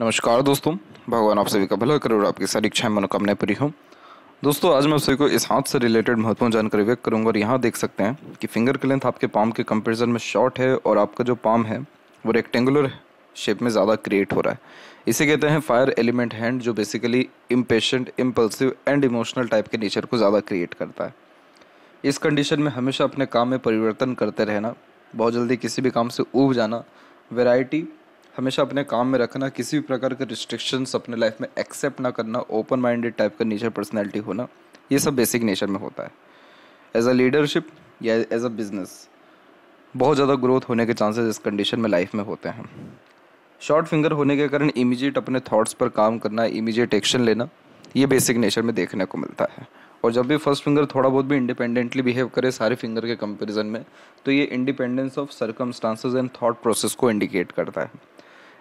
नमस्कार दोस्तों भगवान आप सभी का भला करो और आपकी सारी इच्छाएं मनोकामनाएं पूरी हों दोस्तों आज मैं आप सभी को इस हाथ से रिलेटेड महत्वपूर्ण जानकारी व्यक्त करूंगा और यहाँ देख सकते हैं कि फिंगर की लेंथ आपके पाम के कंपेरिजन में शॉर्ट है और आपका जो पाम है वो रेक्टेंगुलर शेप में ज़्यादा क्रिएट हो रहा है इसे कहते हैं फायर एलिमेंट हैंड जो basically impatient impulsive and emotional type के नेचर को ज़्यादा क्रिएट करता है इस कंडीशन में हमेशा अपने काम में परिवर्तन करते रहना बहुत जल्दी किसी भी काम से ऊब जाना वेराइटी हमेशा अपने काम में रखना किसी भी प्रकार के रिस्ट्रिक्शंस अपने लाइफ में एक्सेप्ट ना करना ओपन माइंडेड टाइप का नेचर पर्सनैलिटी होना ये सब बेसिक नेचर में होता है एज अ लीडरशिप या एज अ बिजनेस बहुत ज़्यादा ग्रोथ होने के चांसेस इस कंडीशन में लाइफ में होते हैं शॉर्ट फिंगर होने के कारण इमीजिएट अपने थॉट्स पर काम करना इमीजिएट एक्शन लेना ये बेसिक नेचर में देखने को मिलता है और जब भी फर्स्ट फिंगर थोड़ा बहुत भी इंडिपेंडेंटली बिहेव करे सारे फिंगर के कंपैरिजन में तो ये independence of circumstances and thought process को इंडिकेट करता है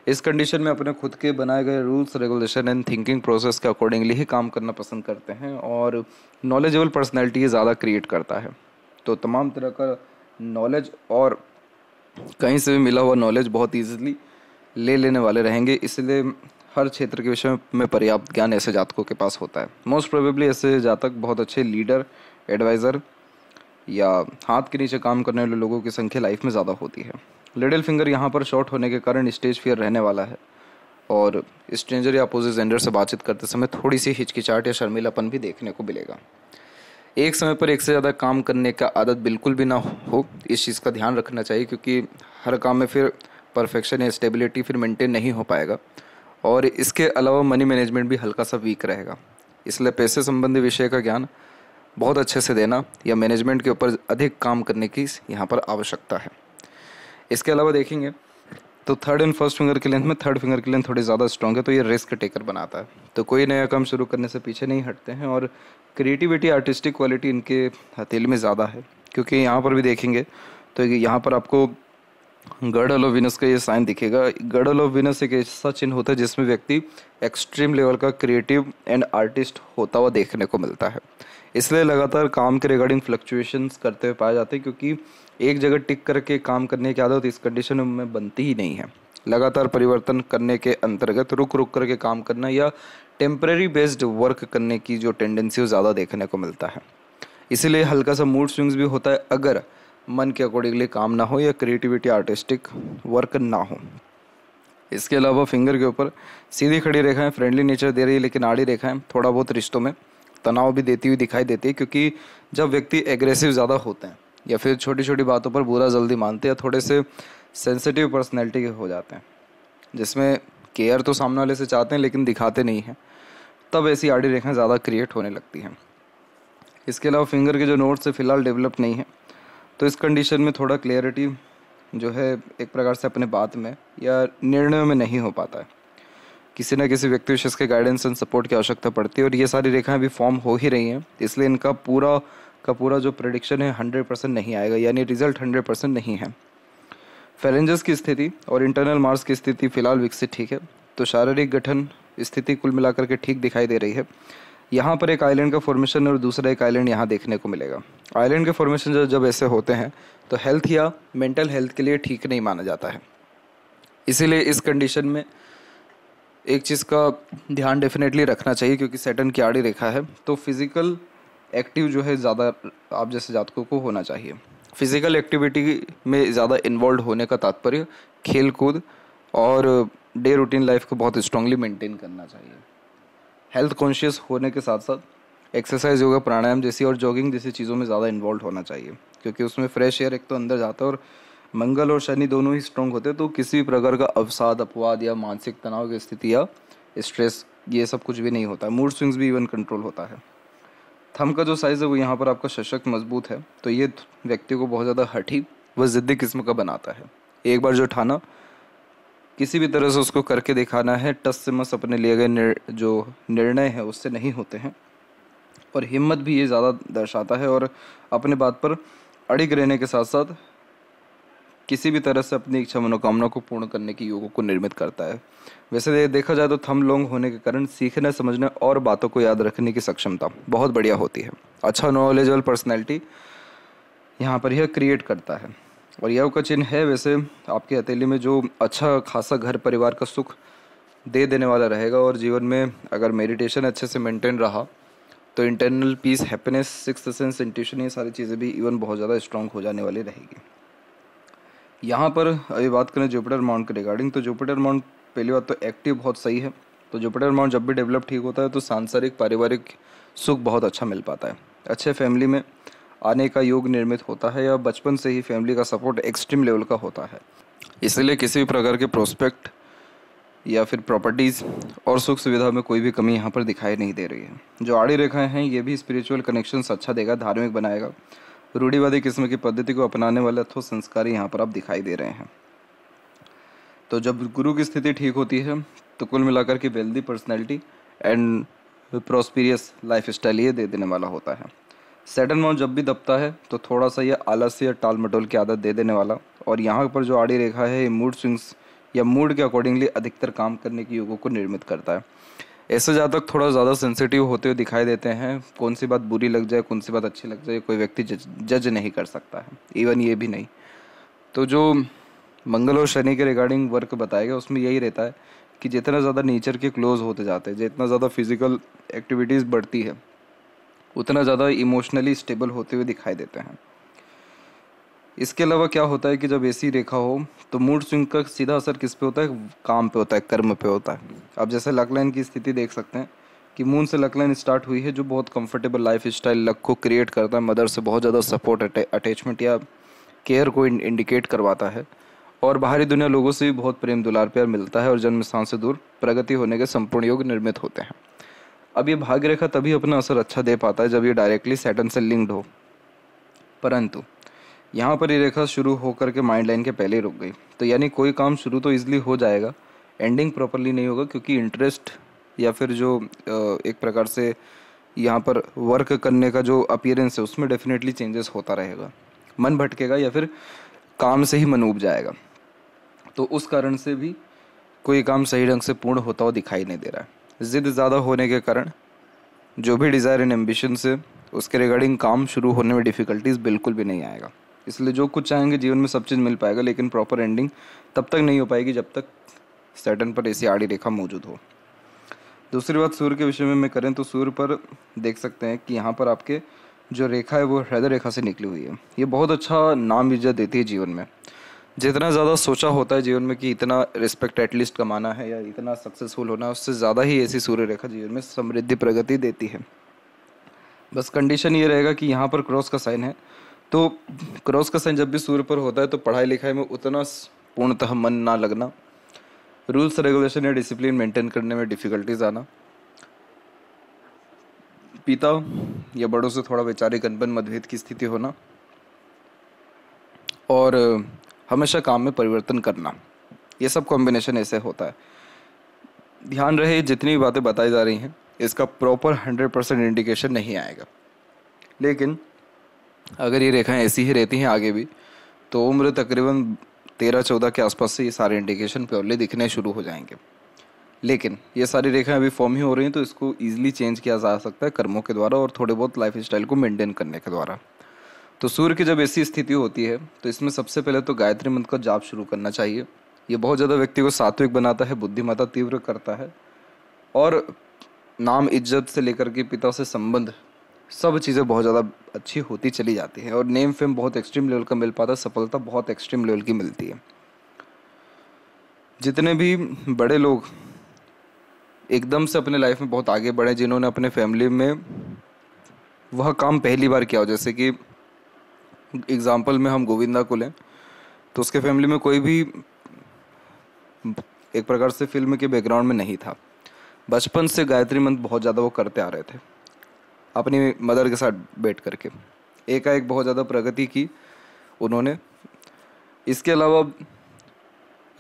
इस कंडीशन में अपने खुद के बनाए गए rules regulation and thinking process के अकॉर्डिंगली ही काम करना पसंद करते हैं और नॉलेजेबल पर्सनैलिटी ज़्यादा क्रिएट करता है तो तमाम तरह का नॉलेज और कहीं से भी मिला हुआ नॉलेज बहुत ईजिली ले लेने वाले रहेंगे इसलिए हर क्षेत्र के विषय में पर्याप्त ज्ञान ऐसे जातकों के पास होता है मोस्ट प्रोबेबली ऐसे जातक बहुत अच्छे लीडर एडवाइज़र या हाथ के नीचे काम करने वाले लोगों की संख्या लाइफ में ज़्यादा होती है लिडिल फिंगर यहाँ पर शॉर्ट होने के कारण स्टेज फियर रहने वाला है और स्ट्रेंजर या अपोजिट जेंडर से बातचीत करते समय थोड़ी सी हिचकिचाहट या शर्मिलापन भी देखने को मिलेगा एक समय पर एक से ज़्यादा काम करने का आदत बिल्कुल भी ना हो इस चीज़ का ध्यान रखना चाहिए क्योंकि हर काम में फिर परफेक्शन या स्टेबिलिटी फिर मेंटेन नहीं हो पाएगा और इसके अलावा मनी मैनेजमेंट भी हल्का सा वीक रहेगा इसलिए पैसे संबंधी विषय का ज्ञान बहुत अच्छे से देना या मैनेजमेंट के ऊपर अधिक काम करने की यहाँ पर आवश्यकता है इसके अलावा देखेंगे तो थर्ड एंड फर्स्ट फिंगर की लेंथ में थर्ड फिंगर की लेंथ थोड़ी ज़्यादा स्ट्रॉन्ग है तो ये रिस्क टेकर बनाता है तो कोई नया काम शुरू करने से पीछे नहीं हटते हैं और क्रिएटिविटी आर्टिस्टिक क्वालिटी इनके हथेली में ज़्यादा है क्योंकि यहाँ पर भी देखेंगे तो यहाँ पर आपको गर्डल ऑफ विनस का ये साइन दिखेगा गर्डल ऑफ विनस एक ऐसा चिन्ह होता है जिसमें व्यक्ति एक्सट्रीम लेवल का क्रिएटिव एंड आर्टिस्ट होता हुआ देखने को मिलता है इसलिए लगातार काम के रिगार्डिंग फ्लक्चुएशंस करते हुए पाए जाते हैं क्योंकि एक जगह टिक करके काम करने की आदत इस कंडीशन में बनती ही नहीं है लगातार परिवर्तन करने के अंतर्गत रुक रुक करके काम करना या टेम्प्रेरी बेस्ड वर्क करने की जो टेंडेंसी वो ज़्यादा देखने को मिलता है इसीलिए हल्का सा मूड स्विंग्स भी होता है अगर मन के अकॉर्डिंगली काम ना हो या क्रिएटिविटी आर्टिस्टिक वर्क ना हो इसके अलावा फिंगर के ऊपर सीधी खड़ी रेखाएं फ्रेंडली नेचर दे रही है लेकिन आड़ी रेखाएं थोड़ा बहुत रिश्तों में तनाव भी देती हुई दिखाई देती है क्योंकि जब व्यक्ति एग्रेसिव ज़्यादा होते हैं या फिर छोटी छोटी बातों पर बुरा जल्दी मानते हैं या थोड़े से सेंसिटिव पर्सनैलिटी के हो जाते हैं जिसमें केयर तो सामने वाले से चाहते हैं लेकिन दिखाते नहीं हैं तब ऐसी आड़ी रेखाएँ ज़्यादा क्रिएट होने लगती हैं इसके अलावा फिंगर के जो नोट्स है फ़िलहाल डेवलप नहीं है तो इस कंडीशन में थोड़ा क्लियरिटी जो है एक प्रकार से अपने बात में या निर्णयों में नहीं हो पाता है किसी न किसी व्यक्ति विशेष के गाइडेंस एंड सपोर्ट की आवश्यकता पड़ती है और ये सारी रेखाएं भी फॉर्म हो ही रही हैं इसलिए इनका पूरा का पूरा जो प्रडिक्शन है हंड्रेड परसेंट नहीं आएगा यानी रिजल्ट हंड्रेड परसेंट नहीं है फैलेंजर्स की स्थिति और इंटरनल मार्स की स्थिति फिलहाल विकसित ठीक है तो शारीरिक गठन स्थिति कुल मिलाकर के ठीक दिखाई दे रही है यहाँ पर एक आइलैंड का फॉर्मेशन और दूसरा एक आइलैंड यहाँ देखने को मिलेगा आइलैंड के फॉर्मेशन जब ऐसे होते हैं तो हेल्थ या मेंटल हेल्थ के लिए ठीक नहीं माना जाता है इसीलिए इस कंडीशन में एक चीज़ का ध्यान डेफिनेटली रखना चाहिए क्योंकि सेटन की आड़ी रेखा है तो फिज़िकल एक्टिव जो है ज़्यादा आप जैसे जातकों को होना चाहिए फिज़िकल एक्टिविटी में ज़्यादा इन्वॉल्व होने का तात्पर्य खेल कूद और डे रूटीन लाइफ को बहुत स्ट्रांगली मेंटेन करना चाहिए हेल्थ कॉन्शियस होने के साथ साथ एक्सरसाइज योगा प्राणायाम जैसी और जॉगिंग जैसी चीज़ों में ज़्यादा इन्वॉल्व होना चाहिए क्योंकि उसमें फ्रेश एयर एक तो अंदर जाता है और मंगल और शनि दोनों ही स्ट्रांग होते हैं तो किसी भी प्रकार का अवसाद अपवाद या मानसिक तनाव की स्थिति या स्ट्रेस ये सब कुछ भी नहीं होता मूड स्विंग्स भी इवन कंट्रोल होता है थम का जो साइज़ है वो यहाँ पर आपका सशक्त मजबूत है तो ये व्यक्ति को बहुत ज़्यादा हठी व ज़िद्दी किस्म का बनाता है एक बार जो ठाना किसी भी तरह से उसको करके दिखाना है टस से मस अपने लिए गए निर, जो निर्णय है उससे नहीं होते हैं और हिम्मत भी ये ज़्यादा दर्शाता है और अपने बात पर अड़िग रहने के साथ साथ किसी भी तरह से अपनी इच्छा मनोकामना को पूर्ण करने के योगों को निर्मित करता है वैसे तो देखा जाए तो थम लोंग होने के कारण सीखने समझने और बातों को याद रखने की सक्षमता बहुत बढ़िया होती है अच्छा नॉलेजल पर्सनैलिटी यहाँ पर यह क्रिएट करता है और यह का चिन्ह है वैसे आपकी हथेली में जो अच्छा खासा घर परिवार का सुख दे देने वाला रहेगा और जीवन में अगर मेडिटेशन अच्छे से मेंटेन रहा तो internal peace happiness six sense intuition ये सारी चीज़ें भी इवन बहुत ज़्यादा स्ट्रांग हो जाने वाली रहेगी यहाँ पर अभी बात करें जुपिटर माउंट के रिगार्डिंग तो जुपिटर माउंट पहली बात तो एक्टिव बहुत सही है तो जुपिटर माउंट जब भी डेवलप ठीक होता है तो सांसारिक पारिवारिक सुख बहुत अच्छा मिल पाता है अच्छे फैमिली में आने का योग निर्मित होता है या बचपन से ही फैमिली का सपोर्ट एक्सट्रीम लेवल का होता है इसलिए किसी भी प्रकार के प्रोस्पेक्ट या फिर प्रॉपर्टीज़ और सुख सुविधा में कोई भी कमी यहाँ पर दिखाई नहीं दे रही है जो आड़ी रेखाएं हैं ये भी स्पिरिचुअल कनेक्शन अच्छा देगा धार्मिक बनाएगा रूढ़ीवादी किस्म की पद्धति को अपनाने वाले अथो संस्कार यहाँ पर आप दिखाई दे रहे हैं तो जब गुरु की स्थिति ठीक होती है तो कुल मिलाकर की wealthy personality and prosperous life style ये दे देने वाला होता है सेटन माउंट जब भी दबता है तो थोड़ा सा ये आलस्य या टाल मटोल की आदत दे देने वाला और यहाँ पर जो आड़ी रेखा है ये मूड स्विंग्स या मूड के अकॉर्डिंगली अधिकतर काम करने के योगों को निर्मित करता है ऐसे जातक थोड़ा ज़्यादा सेंसिटिव होते हुए दिखाई देते हैं कौन सी बात बुरी लग जाए कौन सी बात अच्छी लग जाए कोई व्यक्ति जज, जज नहीं कर सकता है इवन ये भी नहीं तो जो मंगल और शनि के रिगार्डिंग वर्क बताया गया उसमें यही रहता है कि जितना ज़्यादा नेचर के क्लोज होते जाते हैं जितना ज़्यादा फिजिकल एक्टिविटीज़ बढ़ती है उतना ज़्यादा इमोशनली स्टेबल होते हुए दिखाई देते हैं इसके अलावा क्या होता है कि जब ऐसी रेखा हो तो मूड स्विंग का सीधा असर किस पे होता है काम पे होता है कर्म पे होता है आप जैसे लकलाइन की स्थिति देख सकते हैं कि मून से लकलाइन स्टार्ट हुई है जो बहुत कंफर्टेबल लाइफ स्टाइल लक को क्रिएट करता है मदर से बहुत ज़्यादा सपोर्ट अटैचमेंट या केयर को इंडिकेट करवाता है और बाहरी दुनिया लोगों से भी बहुत प्रेम दुलार प्यार मिलता है और जन्म स्थान से दूर प्रगति होने के संपूर्ण योग निर्मित होते हैं अब ये भाग्य रेखा तभी अपना असर अच्छा दे पाता है जब ये डायरेक्टली सैटन से लिंक्ड हो परंतु यहाँ पर ये रेखा शुरू होकर के माइंड लाइन के पहले रुक गई तो यानी कोई काम शुरू तो ईजिली हो जाएगा एंडिंग प्रॉपरली नहीं होगा क्योंकि इंटरेस्ट या फिर जो एक प्रकार से यहाँ पर वर्क करने का जो अपियरेंस है उसमें डेफिनेटली चेंजेस होता रहेगा मन भटकेगा या फिर काम से ही मन उब जाएगा तो उस कारण से भी कोई काम सही ढंग से पूर्ण होता हुआ दिखाई नहीं दे रहा है ज़िद ज़्यादा होने के कारण जो भी डिज़ायर एंड एम्बिशन से उसके रिगार्डिंग काम शुरू होने में डिफ़िकल्टीज़ बिल्कुल भी नहीं आएगा इसलिए जो कुछ चाहेंगे जीवन में सब चीज़ मिल पाएगा लेकिन प्रॉपर एंडिंग तब तक नहीं हो पाएगी जब तक सैटन पर ऐसी आड़ी रेखा मौजूद हो दूसरी बात सूर्य के विषय में मैं करें तो सूर्य पर देख सकते हैं कि यहाँ पर आपके जो रेखा है वो हृदय रेखा से निकली हुई है ये बहुत अच्छा नाम इज्जत देती है जीवन में जितना ज़्यादा सोचा होता है जीवन में कि इतना रिस्पेक्ट एटलीस्ट कमाना है या इतना सक्सेसफुल होना है उससे ज़्यादा ही ऐसी सूर्य रेखा जीवन में समृद्धि प्रगति देती है बस कंडीशन ये रहेगा कि यहाँ पर क्रॉस का साइन है तो क्रॉस का साइन जब भी सूर्य पर होता है तो पढ़ाई लिखाई में उतना पूर्णतः मन ना लगना रूल्स रेगुलेशन या डिसिप्लिन मेंटेन करने में डिफ़िकल्टीज आना पिता या बड़ों से थोड़ा वैचारिक अनबन मतभेद की स्थिति होना और हमेशा काम में परिवर्तन करना ये सब कॉम्बिनेशन ऐसे होता है ध्यान रहे जितनी भी बातें बताई जा रही हैं इसका प्रॉपर हंड्रेड परसेंट इंडिकेशन नहीं आएगा लेकिन अगर ये रेखाएं ऐसी ही रहती हैं आगे भी तो उम्र तकरीबन तेरह चौदह के आसपास से ये सारे इंडिकेशन प्योरली दिखने शुरू हो जाएंगे लेकिन ये सारी रेखाएं अभी फॉर्म ही हो रही हैं तो इसको ईजिली चेंज किया जा सकता है कर्मों के द्वारा और थोड़े बहुत लाइफ स्टाइल को मेनटेन करने के द्वारा तो सूर्य की जब ऐसी स्थिति होती है तो इसमें सबसे पहले तो गायत्री मंत्र का जाप शुरू करना चाहिए ये बहुत ज़्यादा व्यक्ति को सात्विक बनाता है बुद्धिमता तीव्र करता है और नाम इज्जत से लेकर के पिता से संबंध सब चीज़ें बहुत ज़्यादा अच्छी होती चली जाती हैं और नेम फेम बहुत एक्सट्रीम लेवल का मिल पाता है सफलता बहुत एक्सट्रीम लेवल की मिलती है जितने भी बड़े लोग एकदम से अपने लाइफ में बहुत आगे बढ़े जिन्होंने अपने फैमिली में वह काम पहली बार किया हो जैसे कि एग्ज़ाम्पल में हम गोविंदा को लें तो उसके फैमिली में कोई भी एक प्रकार से फिल्म के बैकग्राउंड में नहीं था बचपन से गायत्री मंत्र बहुत ज़्यादा वो करते आ रहे थे अपनी मदर के साथ बैठ करके एकाएक बहुत ज़्यादा प्रगति की उन्होंने इसके अलावा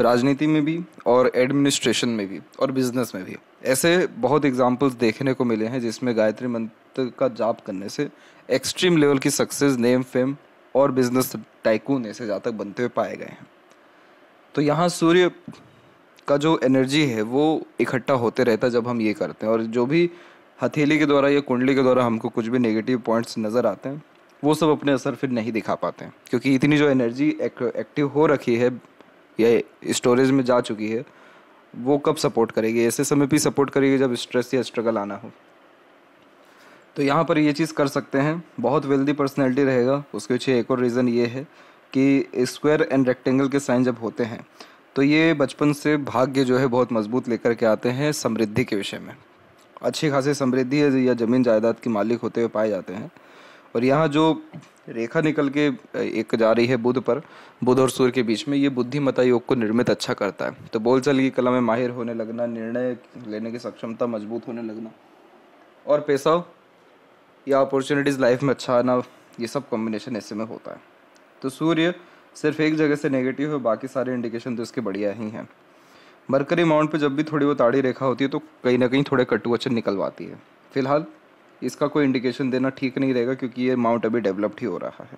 राजनीति में भी और एडमिनिस्ट्रेशन में भी और बिजनेस में भी ऐसे बहुत एग्जाम्पल्स देखने को मिले हैं जिसमें गायत्री मंत्र का जाप करने से एक्सट्रीम लेवल की सक्सेस नेम फेम और बिजनेस टाइकून ऐसे जातक बनते हुए पाए गए हैं तो यहाँ सूर्य का जो एनर्जी है वो इकट्ठा होते रहता है जब हम ये करते हैं और जो भी हथेली के द्वारा या कुंडली के द्वारा हमको कुछ भी नेगेटिव पॉइंट्स नज़र आते हैं वो सब अपने असर फिर नहीं दिखा पाते हैं क्योंकि इतनी जो एनर्जी एक, एक्टिव हो रखी है या स्टोरेज में जा चुकी है वो कब सपोर्ट करेगी ऐसे समय भी सपोर्ट करेगी जब स्ट्रेस या स्ट्रगल आना हो तो यहाँ पर ये चीज़ कर सकते हैं बहुत वेल्दी पर्सनैलिटी रहेगा उसके पीछे एक और रीज़न ये है कि स्क्वायर एंड रेक्टेंगल के साइन जब होते हैं तो ये बचपन से भाग्य जो है बहुत मजबूत लेकर के आते हैं समृद्धि के विषय में अच्छी खासी समृद्धि या ज़मीन जायदाद के मालिक होते हुए पाए जाते हैं और यहाँ जो रेखा निकल के एक जा रही है बुध पर बुध और सूर्य के बीच में ये बुद्धिमता योग को निर्मित अच्छा करता है तो बोलचाल की कला में माहिर होने लगना निर्णय लेने की सक्षमता मजबूत होने लगना और पैसा या अपॉर्चुनिटीज़ लाइफ में अच्छा आना ये सब कॉम्बिनेशन ऐसे में होता है तो सूर्य सिर्फ एक जगह से नेगेटिव है बाकी सारे इंडिकेशन तो इसके बढ़िया ही हैं मरकरी माउंट पे जब भी थोड़ी वो ताड़ी रेखा होती है तो कहीं ना कहीं थोड़े कटुवचन निकलवाती है फिलहाल इसका कोई इंडिकेशन देना ठीक नहीं रहेगा क्योंकि ये माउंट अभी डेवलप्ड ही हो रहा है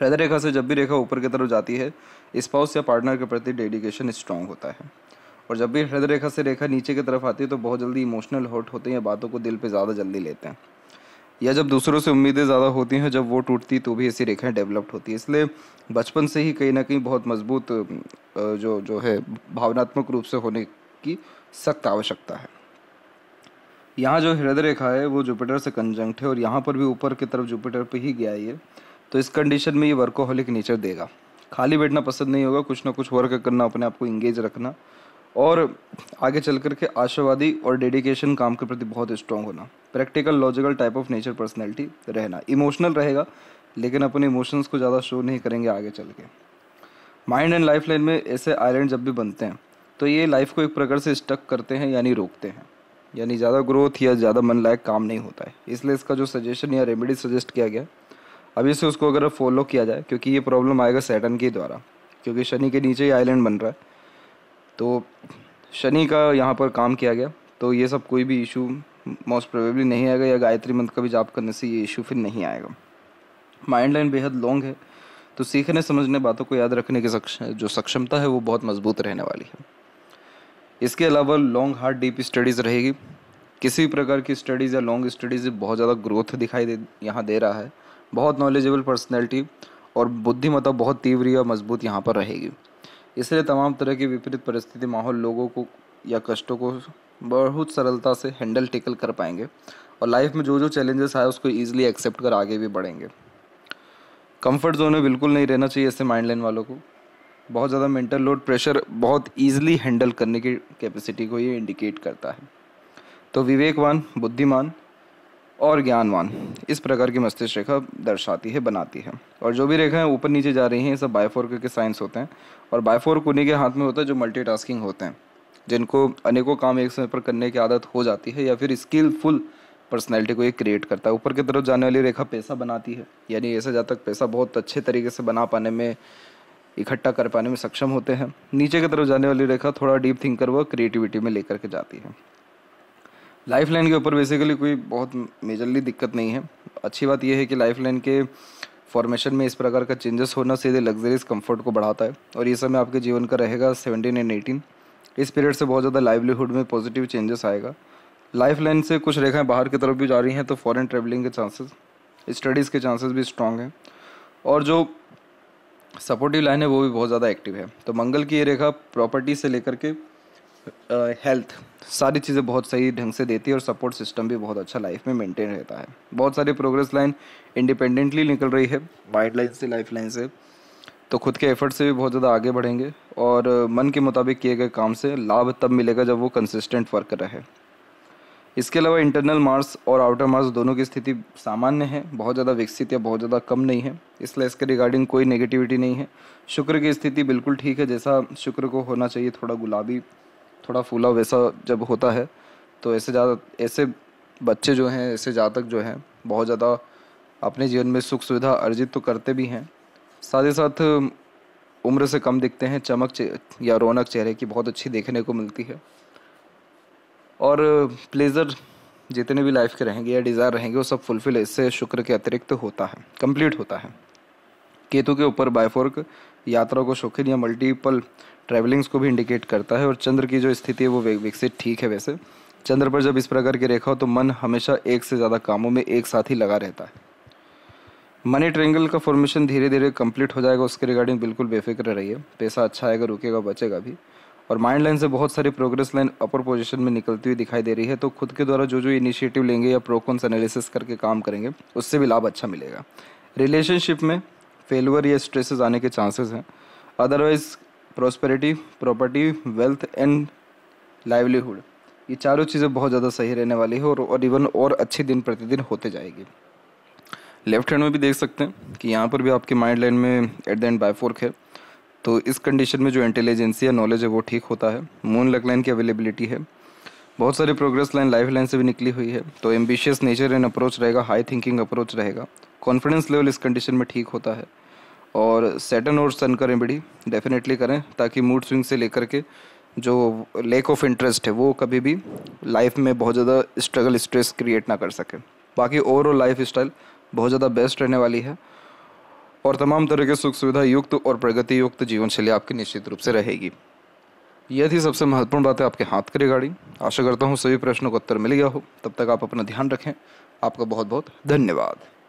हृदय रेखा से जब भी रेखा ऊपर की तरफ जाती है स्पाउस या पार्टनर के प्रति डेडिकेशन स्ट्रांग होता है और जब भी हृदय रेखा से रेखा नीचे की तरफ आती है तो बहुत जल्दी इमोशनल हर्ट होते हैं या बातों को दिल पे ज़्यादा जल्दी लेते हैं या जब दूसरों से उम्मीदें ज़्यादा होती हैं जब वो टूटती तो भी ऐसी रेखाएं डेवलप्ड होती है इसलिए बचपन से ही कहीं ना कहीं बहुत मजबूत जो जो है भावनात्मक रूप से होने की सख्त आवश्यकता है यहाँ जो हृदय रेखा है वो जुपिटर से कंजंक्ट है और यहाँ पर भी ऊपर की तरफ जुपिटर पर ही गया ये तो इस कंडीशन में ये वर्कोहलिक नेचर देगा खाली बैठना पसंद नहीं होगा कुछ ना कुछ वर्क करना अपने आप को इंगेज रखना और आगे चल कर के आशावादी और डेडिकेशन काम के प्रति बहुत स्ट्रांग होना practical logical type of nature personality रहना इमोशनल रहेगा लेकिन अपने इमोशंस को ज़्यादा शो नहीं करेंगे आगे चल के माइंड एंड लाइफ लाइन में ऐसे आइलैंड जब भी बनते हैं तो ये लाइफ को एक प्रकार से स्टक करते हैं यानी रोकते हैं यानी ज़्यादा ग्रोथ या ज़्यादा मन लायक काम नहीं होता है इसलिए इसका जो सजेशन या रेमेडी सजेस्ट किया गया अभी से उसको अगर फॉलो किया जाए क्योंकि ये प्रॉब्लम आएगा सैटन के द्वारा क्योंकि शनि के नीचे ही आइलैंड बन रहा है तो शनि का यहाँ पर काम किया गया तो ये सब कोई भी इशू मोस्ट प्रोबेबली नहीं आएगा या गायत्री मंत्र का भी जाप करने से ये इशू फिर नहीं आएगा माइंड लाइन बेहद लॉन्ग है तो सीखने समझने बातों को याद रखने की जो सक्षमता है वो बहुत मजबूत रहने वाली है इसके अलावा लॉन्ग हार्ड डीप स्टडीज़ रहेगी किसी भी प्रकार की स्टडीज़ या लॉन्ग स्टडीज़ बहुत ज़्यादा ग्रोथ दिखाई दे यहाँ दे रहा है बहुत नॉलेजेबल पर्सनैलिटी और बुद्धिमत्ता बहुत तीव्र या मजबूत यहाँ पर रहेगी इसलिए तमाम तरह की विपरीत परिस्थिति माहौल लोगों को या कष्टों को बहुत सरलता से हैंडल टेकल कर पाएंगे और लाइफ में जो जो चैलेंजेस आए उसको ईजिली एक्सेप्ट कर आगे भी बढ़ेंगे कंफर्ट जोन में बिल्कुल नहीं रहना चाहिए ऐसे माइंड लाइन वालों को बहुत ज़्यादा मेंटल लोड प्रेशर बहुत ईजिली हैंडल करने की कैपेसिटी को ये इंडिकेट करता है तो विवेकवान बुद्धिमान और ज्ञानवान इस प्रकार की मस्तिष्क रेखा दर्शाती है बनाती है और जो भी रेखाएं ऊपर नीचे जा रही हैं सब बायफ़ोर के साइंस होते हैं और बायफोर कुनी के हाथ में होता है जो मल्टीटास्किंग होते हैं जिनको अनेकों काम एक समय पर करने की आदत हो जाती है या फिर स्किलफुल पर्सनैलिटी को ये क्रिएट करता है ऊपर की तरफ जाने वाली रेखा पैसा बनाती है यानी ऐसे जहाँ तक पैसा बहुत अच्छे तरीके से बना पाने में इकट्ठा कर पाने में सक्षम होते हैं नीचे की तरफ जाने वाली रेखा थोड़ा डीप थिंकर व क्रिएटिविटी में लेकर के जाती है लाइफ लाइन के ऊपर बेसिकली कोई बहुत मेजरली दिक्कत नहीं है अच्छी बात यह है कि लाइफ लाइन के फॉर्मेशन में इस प्रकार का चेंजेस होना सीधे लग्जरीज कंफर्ट को बढ़ाता है और ये समय आपके जीवन का रहेगा सेवनटीन एंड एटीन इस पीरियड से बहुत ज़्यादा लाइवलीहुड में पॉजिटिव चेंजेस आएगा लाइफ लाइन से कुछ रेखाएं बाहर की तरफ भी जा रही हैं तो फॉरेन ट्रेवलिंग के चांसेस स्टडीज़ के चांसेस भी स्ट्रांग हैं और जो सपोर्टिव लाइन है वो भी बहुत ज़्यादा एक्टिव है तो मंगल की ये रेखा प्रॉपर्टी से लेकर के हेल्थ सारी चीज़ें बहुत सही ढंग से देती है और सपोर्ट सिस्टम भी बहुत अच्छा लाइफ में मेंटेन रहता है बहुत सारी प्रोग्रेस लाइन इंडिपेंडेंटली निकल रही है वाइड लाइन से लाइफ लाइन से तो खुद के एफर्ट से भी बहुत ज़्यादा आगे बढ़ेंगे और मन के मुताबिक किए गए काम से लाभ तब मिलेगा जब वो कंसिस्टेंट वर्क रहे इसके अलावा इंटरनल मार्स और आउटर मार्स दोनों की स्थिति सामान्य है बहुत ज़्यादा विकसित या बहुत ज़्यादा कम नहीं है इसलिए इसके रिगार्डिंग कोई नेगेटिविटी नहीं है शुक्र की स्थिति बिल्कुल ठीक है जैसा शुक्र को होना चाहिए थोड़ा गुलाबी थोड़ा फूला वैसा जब होता है तो ऐसे ज़्यादा ऐसे बच्चे जो हैं ऐसे जातक जो हैं बहुत ज़्यादा अपने जीवन में सुख सुविधा अर्जित तो करते भी हैं साथ ही साथ उम्र से कम दिखते हैं चमक या रौनक चेहरे की बहुत अच्छी देखने को मिलती है और प्लेजर जितने भी लाइफ के रहेंगे या डिज़ायर रहेंगे वो सब फुलफिल इससे शुक्र के अतिरिक्त तो होता है कंप्लीट होता है केतु के ऊपर बायफोर्क यात्रा को शौकीन या मल्टीपल ट्रैवलिंग्स को भी इंडिकेट करता है और चंद्र की जो स्थिति है वो विकसित ठीक है वैसे चंद्र पर जब इस प्रकार की रेखा हो तो मन हमेशा एक से ज़्यादा कामों में एक साथ ही लगा रहता है मनी ट्रेंगल का फॉर्मेशन धीरे धीरे कंप्लीट हो जाएगा उसके रिगार्डिंग बिल्कुल बेफिक्र रहिए पैसा अच्छा आएगा रुकेगा बचेगा भी और माइंड लाइन से बहुत सारी प्रोग्रेस लाइन अपर पोजिशन में निकलती हुई दिखाई दे रही है तो खुद के द्वारा जो जो इनिशिएटिव लेंगे या प्रोकॉन्स एनालिसिस करके काम करेंगे उससे भी लाभ अच्छा मिलेगा रिलेशनशिप में फेलवर या स्ट्रेसेस आने के चांसेस हैं otherwise prosperity property wealth and livelihood ये चारों चीज़ें बहुत ज़्यादा सही रहने वाली है और, और इवन और अच्छे दिन प्रतिदिन होते जाएगी लेफ्ट हैंड में भी देख सकते हैं कि यहाँ पर भी आपके माइंड लाइन में at the end by fork है तो इस कंडीशन में जो इंटेलिजेंसी या नॉलेज है वो ठीक होता है मून लक लाइन की अवेलेबिलिटी है बहुत सारे प्रोग्रेस लाइन लाइफ लाइन से भी निकली हुई है तो एम्बिशियस नेचर एंड अप्रोच रहेगा हाई थिंकिंग अप्रोच रहेगा कॉन्फिडेंस लेवल इस कंडीशन में ठीक होता है और सेटन और सन करें बड़ी डेफिनेटली करें ताकि मूड स्विंग से लेकर के जो लैक ऑफ इंटरेस्ट है वो कभी भी लाइफ में बहुत ज़्यादा स्ट्रगल स्ट्रेस क्रिएट ना कर सके बाकी ओवरऑल लाइफ स्टाइल बहुत ज़्यादा बेस्ट रहने वाली है और तमाम तरह के सुख सुविधा युक्त और प्रगति युक्त जीवन शैली आपकी निश्चित रूप से रहेगी यह थी सबसे महत्वपूर्ण बात है आपके हाथ के रिगार्डिंग आशा करता हूँ सभी प्रश्नों का उत्तर मिल गया हो तब तक आप अपना ध्यान रखें आपका बहुत बहुत धन्यवाद